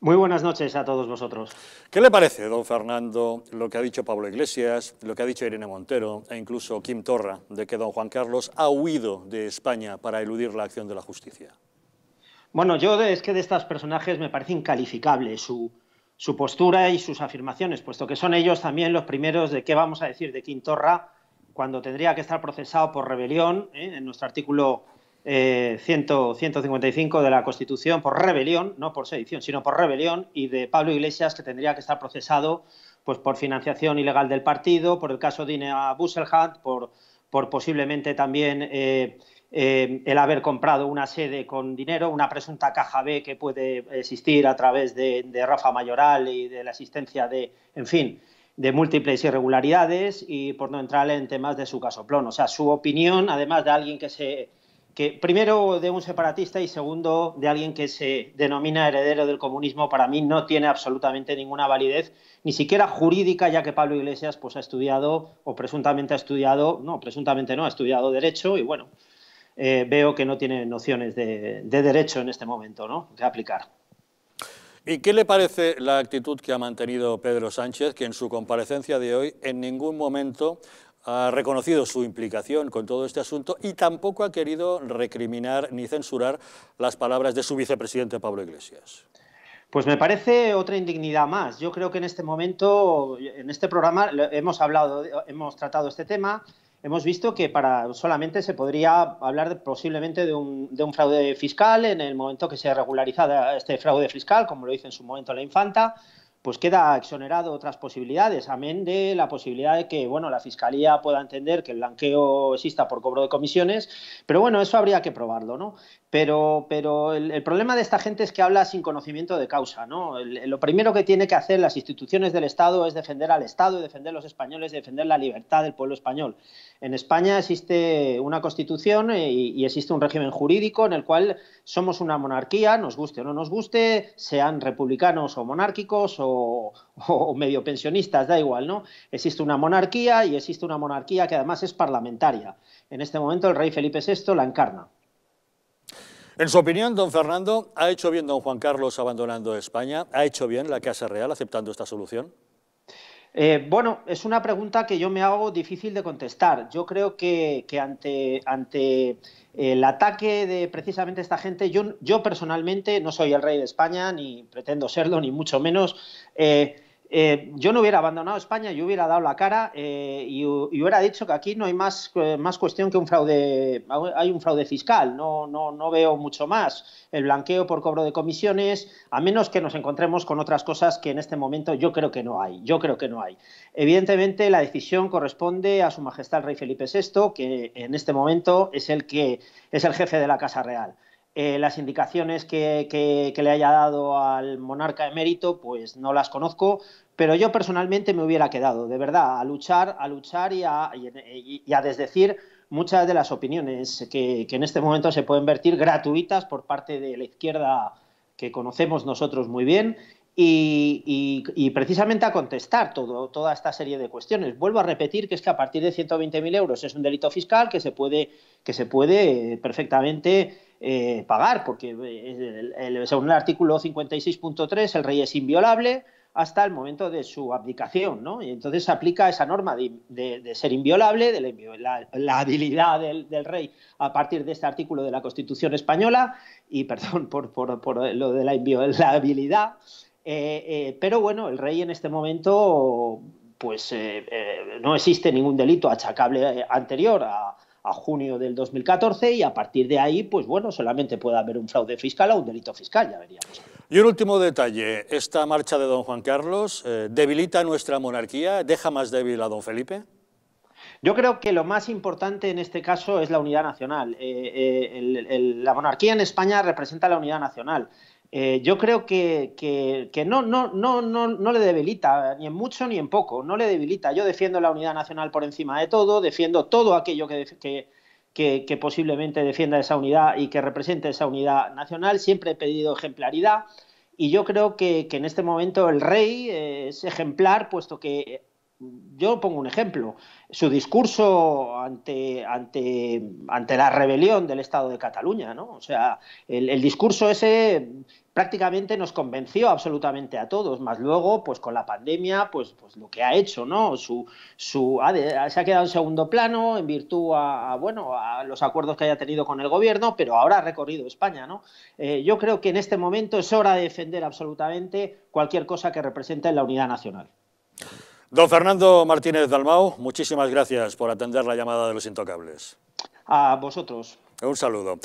Muy buenas noches a todos vosotros. ¿Qué le parece, don Fernando, lo que ha dicho Pablo Iglesias, lo que ha dicho Irene Montero e incluso Kim Torra, de que don Juan Carlos ha huido de España para eludir la acción de la justicia? Bueno, yo es que de estos personajes me parece incalificable su, postura y sus afirmaciones, puesto que son ellos también los primeros de qué vamos a decir de Kim Torra cuando tendría que estar procesado por rebelión, ¿eh? en nuestro artículo 155 eh, de la Constitución por rebelión, no por sedición, sino por rebelión, y de Pablo Iglesias, que tendría que estar procesado pues, por financiación ilegal del partido, por el caso de Inea por, por posiblemente también eh, eh, el haber comprado una sede con dinero, una presunta caja B que puede existir a través de, Rafa Mayoral y de la existencia de, en fin, de múltiples irregularidades y por no entrar en temas de su casoplón. O sea, su opinión, además de alguien que se que primero de un separatista y segundo de alguien que se denomina heredero del comunismo, para mí no tiene absolutamente ninguna validez, ni siquiera jurídica, ya que Pablo Iglesias pues, ha estudiado o presuntamente ha estudiado, no, presuntamente no, ha estudiado derecho y bueno, eh, veo que no tiene nociones de, de derecho en este momento, ¿no? De aplicar. ¿Y qué le parece la actitud que ha mantenido Pedro Sánchez, que en su comparecencia de hoy en ningún momento ha reconocido su implicación con todo este asunto y tampoco ha querido recriminar ni censurar las palabras de su vicepresidente Pablo Iglesias. Pues me parece otra indignidad más. Yo creo que en este momento, en este programa, hemos hablado, hemos tratado este tema, hemos visto que para solamente se podría hablar posiblemente de un, fraude fiscal en el momento que se regularizado este fraude fiscal, como lo hizo en su momento la Infanta pues queda exonerado otras posibilidades, amén de la posibilidad de que bueno, la Fiscalía pueda entender que el blanqueo exista por cobro de comisiones, pero bueno, eso habría que probarlo, ¿no? Pero, pero el, problema de esta gente es que habla sin conocimiento de causa, ¿no? lo primero que tienen que hacer las instituciones del Estado es defender al Estado, defender a los españoles, defender la libertad del pueblo español. En España existe una constitución eh, y, y existe un régimen jurídico en el cual somos una monarquía, nos guste o no nos guste, sean republicanos o monárquicos o o, medio pensionistas, da igual, ¿no? Existe una monarquía y existe una monarquía que además es parlamentaria. En este momento el rey Felipe VI la encarna. En su opinión, don Fernando, ¿ha hecho bien don Juan Carlos abandonando España? ¿Ha hecho bien la Casa Real aceptando esta solución? Eh, bueno, es una pregunta que yo me hago difícil de contestar. Yo creo que, ante, eh, el ataque de precisamente esta gente, yo, personalmente no soy el rey de España, ni pretendo serlo, ni mucho menos. Eh, eh, yo no hubiera abandonado España, yo hubiera dado la cara eh, y, hubiera dicho que aquí no hay más, eh, más cuestión que un fraude, hay un fraude fiscal, no, no, no veo mucho más. El blanqueo por cobro de comisiones, a menos que nos encontremos con otras cosas que en este momento yo creo que no hay, yo creo que no hay. Evidentemente la decisión corresponde a su majestad el rey Felipe VI, que en este momento es el que es el jefe de la Casa Real. Eh, las indicaciones que, le haya dado al monarca emérito, pues no las conozco, pero yo personalmente me hubiera quedado, de verdad, a luchar, a luchar y a, desdecir muchas de las opiniones que, en este momento se pueden vertir gratuitas por parte de la izquierda que conocemos nosotros muy bien. Y, precisamente a contestar todo, toda esta serie de cuestiones. Vuelvo a repetir que es que a partir de 120.000 euros es un delito fiscal que se puede, que se puede eh, perfectamente eh, pagar, porque eh, según el artículo 56.3 el rey es inviolable hasta el momento de su abdicación, ¿no? Y entonces se aplica esa norma de, ser inviolable, de la, habilidad del, rey a partir de este artículo de la Constitución española, y perdón por, lo de la inviolabilidad, eh, pero bueno, el rey en este momento pues no existe ningún delito achacable anterior a, a junio del 2014 y a partir de ahí, pues bueno, solamente puede haber un fraude fiscal o un delito fiscal, ya veríamos. Y un último detalle, esta marcha de don Juan Carlos eh, debilita nuestra monarquía, deja más débil a don Felipe. Yo creo que lo más importante en este caso es la unidad nacional. Eh, eh, la monarquía en España representa la unidad nacional. Eh, yo creo que, no, no, no, no, le debilita, ni en mucho ni en poco, no le debilita. Yo defiendo la unidad nacional por encima de todo, defiendo todo aquello que, que posiblemente defienda esa unidad y que represente esa unidad nacional. Siempre he pedido ejemplaridad y yo creo que, en este momento el rey es ejemplar, puesto que yo pongo un ejemplo, su discurso ante, ante, ante la rebelión del Estado de Cataluña, ¿no? O sea, el, discurso ese prácticamente nos convenció absolutamente a todos, más luego, pues con la pandemia, pues, pues lo que ha hecho, ¿no? Su, su, ha, se ha quedado en segundo plano en virtud a, bueno, a los acuerdos que haya tenido con el gobierno, pero ahora ha recorrido España, ¿no? Eh, yo creo que en este momento es hora de defender absolutamente cualquier cosa que represente la unidad nacional. Don Fernando Martínez Dalmau, muchísimas gracias por atender la llamada de los intocables. A vosotros. Un saludo.